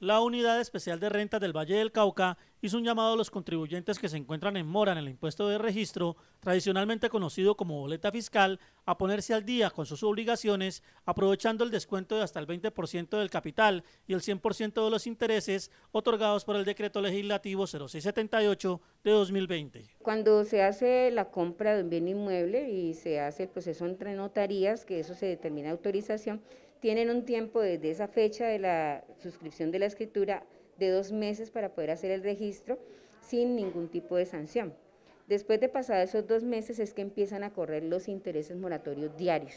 La Unidad Especial de Rentas del Valle del Cauca hizo un llamado a los contribuyentes que se encuentran en mora en el impuesto de registro, tradicionalmente conocido como boleta fiscal, a ponerse al día con sus obligaciones, aprovechando el descuento de hasta el 20% del capital y el 100% de los intereses otorgados por el Decreto Legislativo 0678 de 2020. Cuando se hace la compra de un bien inmueble y se hace el proceso entre notarías, que eso se determina autorización, tienen un tiempo desde esa fecha de la suscripción de la escritura de dos meses para poder hacer el registro sin ningún tipo de sanción. Después de pasar esos dos meses es que empiezan a correr los intereses moratorios diarios.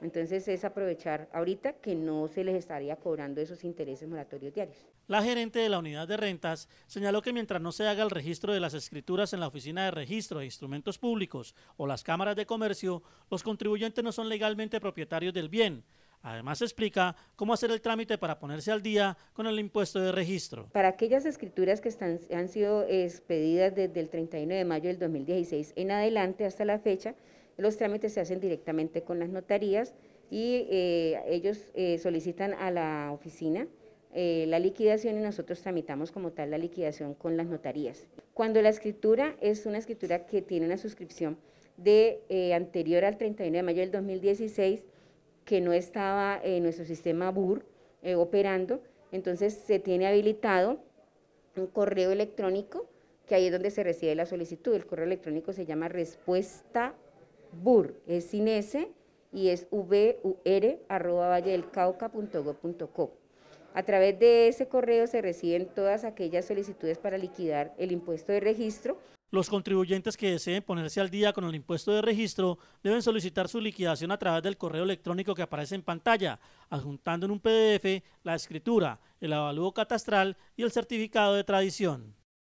Entonces es aprovechar ahorita que no se les estaría cobrando esos intereses moratorios diarios. La gerente de la unidad de rentas señaló que mientras no se haga el registro de las escrituras en la oficina de registro de instrumentos públicos o las cámaras de comercio, los contribuyentes no son legalmente propietarios del bien, Además explica cómo hacer el trámite para ponerse al día con el impuesto de registro. Para aquellas escrituras que han sido expedidas desde el 31 de mayo del 2016 en adelante hasta la fecha, los trámites se hacen directamente con las notarías y eh, ellos eh, solicitan a la oficina eh, la liquidación y nosotros tramitamos como tal la liquidación con las notarías. Cuando la escritura es una escritura que tiene una suscripción de anterior al 31 de mayo del 2016, que no estaba en nuestro sistema BUR eh, operando, entonces se tiene habilitado un correo electrónico, que ahí es donde se recibe la solicitud. El correo electrónico se llama respuesta BUR, es sin S y es vur.valledelcauca.gov.co. A través de ese correo se reciben todas aquellas solicitudes para liquidar el impuesto de registro. Los contribuyentes que deseen ponerse al día con el impuesto de registro deben solicitar su liquidación a través del correo electrónico que aparece en pantalla, adjuntando en un PDF la escritura, el avalúo catastral y el certificado de tradición.